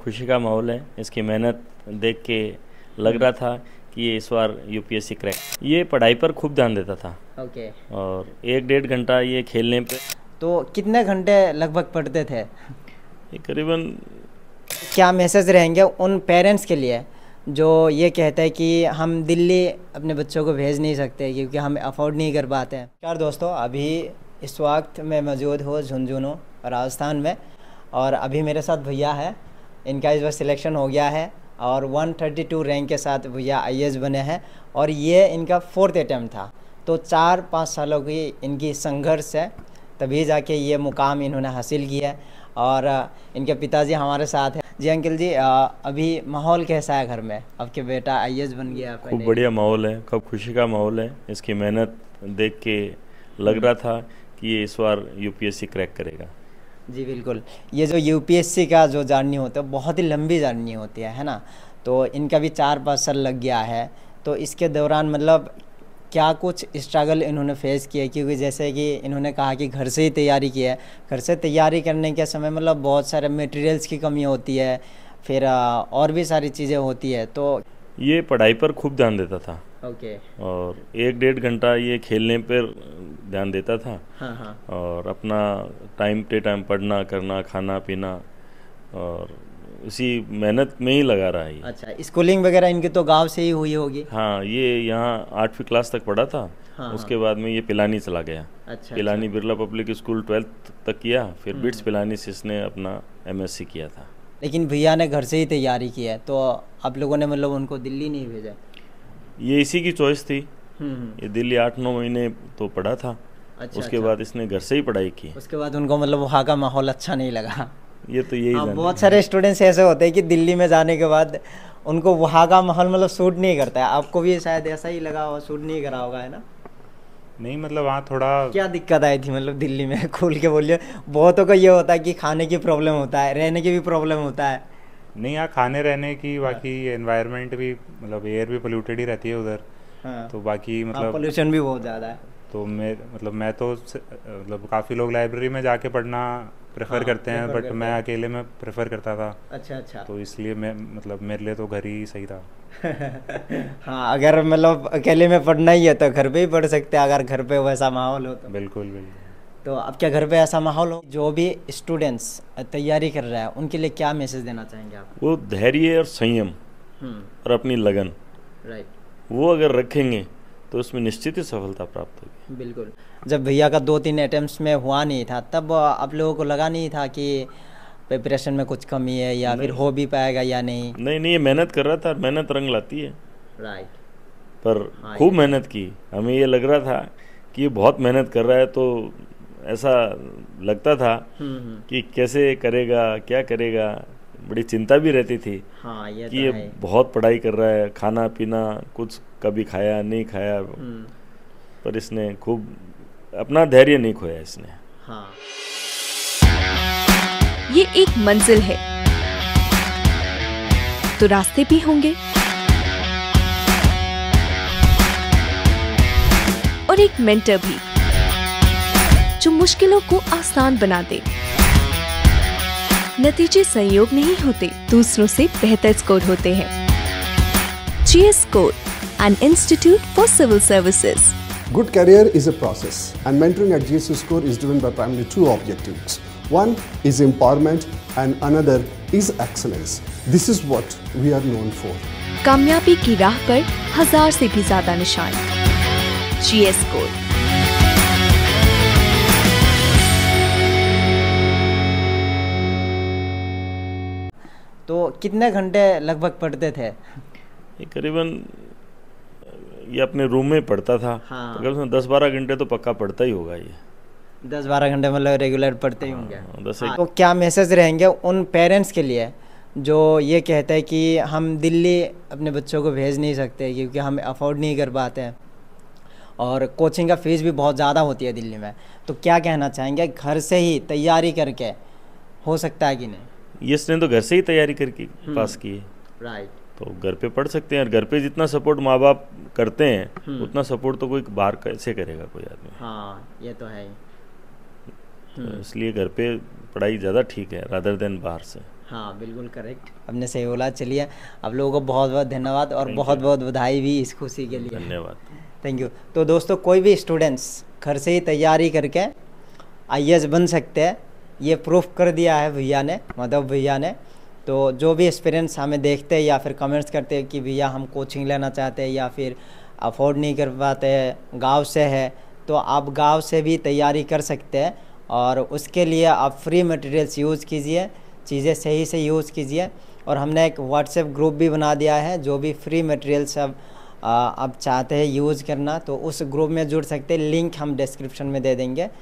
खुशी का माहौल है इसकी मेहनत देख के लग रहा था कि ये इस बार यूपीएससी क्रैक ये पढ़ाई पर खूब ध्यान देता था ओके और एक डेढ़ घंटा ये खेलने पे तो कितने घंटे लगभग पढ़ते थे ये करीबन क्या मैसेज रहेंगे उन पेरेंट्स के लिए जो ये कहते हैं कि हम दिल्ली अपने बच्चों को भेज नहीं सकते क्योंकि हम अफोर्ड नहीं कर पाते हैं यार दोस्तों अभी इस वक्त मैं मौजूद हूँ झुंझुनू राजस्थान में और अभी मेरे साथ भैया है इनका इस बार सिलेक्शन हो गया है और 132 रैंक के साथ भैया आई बने हैं और ये इनका फोर्थ अटैम्प्ट था तो चार पाँच सालों की इनकी संघर्ष है तभी जाके ये मुकाम इन्होंने हासिल किया है और इनके पिताजी हमारे साथ हैं जी अंकिल जी अभी माहौल कैसा है घर में आपके बेटा आई बन गया खूब बढ़िया माहौल है खूब खुशी का माहौल है इसकी मेहनत देख के लग रहा था कि ये इस बार यूपीएससी क्रैक करेगा जी बिल्कुल ये जो यूपीएससी का जो जर्नी होता है बहुत ही लंबी जर्नी होती है है ना तो इनका भी चार पार्सल लग गया है तो इसके दौरान मतलब क्या कुछ स्ट्रगल इन्होंने फेस किया क्योंकि जैसे कि इन्होंने कहा कि घर से ही तैयारी की है घर से तैयारी करने के समय मतलब बहुत सारे मटेरियल्स की कमी होती है फिर और भी सारी चीज़ें होती है तो ये पढ़ाई पर खूब ध्यान देता था ओके और एक डेढ़ घंटा ये खेलने पर ध्यान देता था हाँ हाँ और अपना टाइम टू टाइम पढ़ना करना खाना पीना और उसी मेहनत में ही लगा रहा है अच्छा स्कूलिंग वगैरह इनके तो गांव से ही हुई होगी हाँ ये यहाँ आठवीं क्लास तक पढ़ा था हाँ, हाँ। उसके बाद में ये पिलानी चला गया अच्छा पिलानी अच्छा। बिरला पब्लिक स्कूल ट्वेल्थ तक किया फिर हम्म। बिट्स पिलानी से इसने अपना एमएससी किया था लेकिन भैया ने घर से ही तैयारी की है तो आप लोगों ने मतलब उनको दिल्ली नहीं भेजा ये इसी की चॉइस थी हम्म। ये दिल्ली आठ नौ महीने तो पढ़ा था अच्छा, उसके अच्छा। बाद इसने घर से ही पढ़ाई की उसके बाद उनको मतलब वहाँ का माहौल अच्छा नहीं लगा ये तो यही हाँ, बहुत सारे स्टूडेंट्स ऐसे होते हैं कि दिल्ली में जाने के बाद उनको वहाँ का माहौल मतलब सूट नहीं करता है आपको भी शायद ऐसा ही लगा होगा सूट नहीं करा होगा है ना नहीं मतलब वहाँ थोड़ा क्या दिक्कत आई थी मतलब दिल्ली में खोल के बोलिए बहुतों का ये होता है कि खाने की प्रॉब्लम होता है रहने की भी प्रॉब्लम होता है नहीं यहाँ खाने रहने की हाँ। बाकी एनवायरनमेंट भी मतलब एयर भी पोल्यूटेड ही रहती है उधर हाँ। तो बाकी हाँ, मतलब पोल्यूशन भी बहुत ज़्यादा है तो मैं मतलब मैं तो मतलब काफ़ी लोग लाइब्रेरी में जाके पढ़ना प्रेफर हाँ, करते हैं बट मैं अकेले में प्रेफर करता था अच्छा अच्छा तो इसलिए मैं मतलब मेरे लिए तो घर ही सही था हाँ अगर मतलब अकेले में पढ़ना ही है तो घर पे ही पढ़ सकते हैं अगर घर पे वैसा माहौल हो तो बिल्कुल बिल्कुल तो आपके घर पे ऐसा माहौल हो जो भी स्टूडेंट्स तैयारी कर रहा है उनके लिए क्या मैसेज देना चाहेंगे आप वो धैर्य और संयम हम्म। और अपनी लगन राइट वो अगर रखेंगे तो उसमें निश्चित ही सफलता प्राप्त होगी बिल्कुल जब भैया का दो तीन अटैम्प्ट में हुआ नहीं था तब आप लोगों को लगा नहीं था कि प्रिपरेशन में कुछ कमी है या फिर हो भी पाएगा या नहीं नहीं नहीं ये मेहनत कर रहा था मेहनत रंग लाती है राइट पर हाँ, खूब मेहनत की हमें ये लग रहा था कि ये बहुत मेहनत कर रहा है तो ऐसा लगता था हम्म, हम्म। कि कैसे करेगा क्या करेगा बड़ी चिंता भी रहती थी हाँ, ये कि तो ये बहुत पढ़ाई कर रहा है खाना पीना कुछ कभी खाया नहीं खाया हम्म। पर इसने खूब अपना धैर्य नहीं खोया इसने हाँ। ये एक मंजिल है तो रास्ते भी होंगे और एक मेंटर भी जो मुश्किलों को आसान बना दे नतीजे संयोग नहीं होते दूसरों से बेहतर स्कोर होते हैं G score an institute for civil services Good career is a process, and mentoring at GSU Score is driven by primarily two objectives. One is empowerment, and another is excellence. This is what we are known for. कामयाबी की राह पर हजार से भी ज्यादा निशान G S code तो कितने घंटे लगभग पढ़ते थे करीबन ये अपने रूम में पढ़ता था हाँ। तो दस बारह घंटे तो पक्का पढ़ता ही होगा ये दस बारह घंटे मतलब रेगुलर पढ़ते ही हाँ, होंगे हाँ, हाँ। तो क्या मैसेज रहेंगे उन पेरेंट्स के लिए जो ये कहते हैं कि हम दिल्ली अपने बच्चों को भेज नहीं सकते क्योंकि हम अफोर्ड नहीं कर पाते हैं और कोचिंग का फीस भी बहुत ज़्यादा होती है दिल्ली में तो क्या कहना चाहेंगे घर से ही तैयारी करके हो सकता है कि नहीं इसने तो घर से ही तैयारी करके हम्म। पास की है राइट तो घर पे पढ़ सकते हैं और घर पे जितना सपोर्ट माँ बाप करते हैं हम्म। उतना सपोर्ट तो कोई बाहर कैसे करेगा कोई आदमी हाँ ये तो है तो हम्म। इसलिए घर पे पढ़ाई ज़्यादा ठीक है रादर देन बाहर से हाँ बिल्कुल करेक्ट हमने सही बोला चलिए आप लोगों को बहुत बहुत धन्यवाद और बहुत बहुत बधाई भी इस खुशी के लिए धन्यवाद थैंक यू तो दोस्तों कोई भी स्टूडेंट्स घर से ही तैयारी करके आई बन सकते हैं ये प्रूफ कर दिया है भैया ने मधव भैया ने तो जो भी एक्सपीरियंस हमें देखते हैं या फिर कमेंट्स करते हैं कि भैया हम कोचिंग लेना चाहते हैं या फिर अफोर्ड नहीं कर पाते गांव गाँव से है तो आप गाँव से भी तैयारी कर सकते हैं और उसके लिए आप फ्री मटेरियल्स यूज़ कीजिए चीज़ें सही से यूज़ कीजिए और हमने एक व्हाट्सएप ग्रुप भी बना दिया है जो भी फ्री मटेरियल्स अब आप चाहते हैं यूज़ करना तो उस ग्रुप में जुड़ सकते हैं लिंक हम डिस्क्रिप्शन में दे देंगे